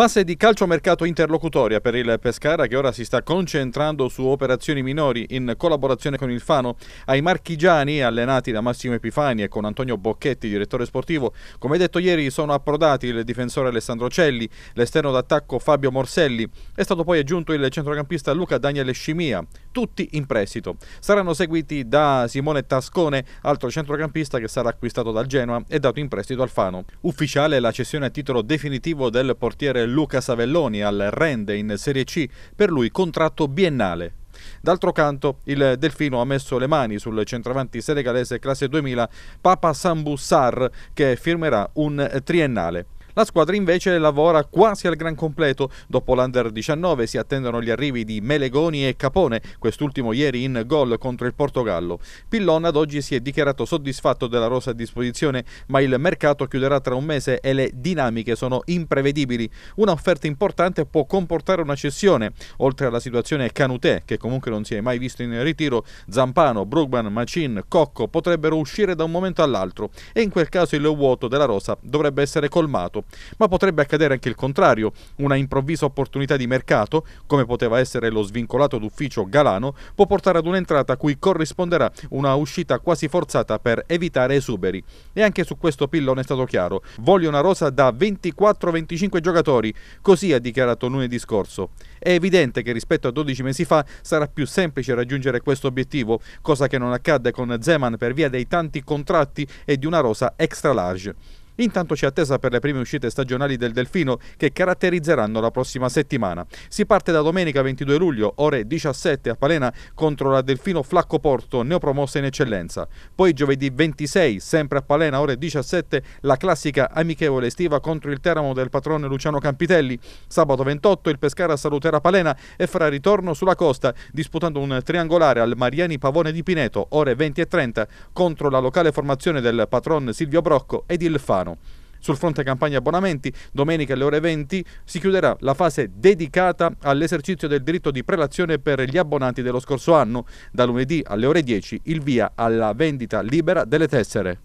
Fase di calciomercato interlocutoria per il Pescara che ora si sta concentrando su operazioni minori in collaborazione con il Fano. Ai marchigiani, allenati da Massimo Epifani e con Antonio Bocchetti, direttore sportivo, come detto ieri sono approdati il difensore Alessandro Celli, l'esterno d'attacco Fabio Morselli. È stato poi aggiunto il centrocampista Luca Daniele Scimia, tutti in prestito. Saranno seguiti da Simone Tascone, altro centrocampista che sarà acquistato dal Genoa e dato in prestito al Fano. Ufficiale la cessione a titolo definitivo del portiere Luca Savelloni al Rende in Serie C, per lui contratto biennale. D'altro canto, il Delfino ha messo le mani sul centravanti senegalese classe 2000 Papa Sambu Sar, che firmerà un triennale. La squadra invece lavora quasi al gran completo. Dopo l'Under 19 si attendono gli arrivi di Melegoni e Capone, quest'ultimo ieri in gol contro il Portogallo. Pillon ad oggi si è dichiarato soddisfatto della rosa a disposizione, ma il mercato chiuderà tra un mese e le dinamiche sono imprevedibili. Una offerta importante può comportare una cessione. Oltre alla situazione Canutè, che comunque non si è mai visto in ritiro, Zampano, Brugman, Macin, Cocco potrebbero uscire da un momento all'altro e in quel caso il vuoto della rosa dovrebbe essere colmato. Ma potrebbe accadere anche il contrario, una improvvisa opportunità di mercato, come poteva essere lo svincolato d'ufficio Galano, può portare ad un'entrata a cui corrisponderà una uscita quasi forzata per evitare esuberi. E anche su questo Pillon è stato chiaro, voglio una rosa da 24-25 giocatori, così ha dichiarato lunedì scorso. È evidente che rispetto a 12 mesi fa sarà più semplice raggiungere questo obiettivo, cosa che non accadde con Zeman per via dei tanti contratti e di una rosa extra large. Intanto c'è attesa per le prime uscite stagionali del Delfino che caratterizzeranno la prossima settimana. Si parte da domenica 22 luglio, ore 17 a Palena, contro la Delfino Flacco Porto, neopromossa in eccellenza. Poi giovedì 26, sempre a Palena, ore 17, la classica amichevole estiva contro il Teramo del patrone Luciano Campitelli. Sabato 28 il Pescara saluterà Palena e farà ritorno sulla costa, disputando un triangolare al Mariani Pavone di Pineto, ore 20 e 30, contro la locale formazione del patron Silvio Brocco ed il Fano. Milano. Sul fronte campagna abbonamenti, domenica alle ore 20 si chiuderà la fase dedicata all'esercizio del diritto di prelazione per gli abbonati dello scorso anno. Da lunedì alle ore 10 il via alla vendita libera delle tessere.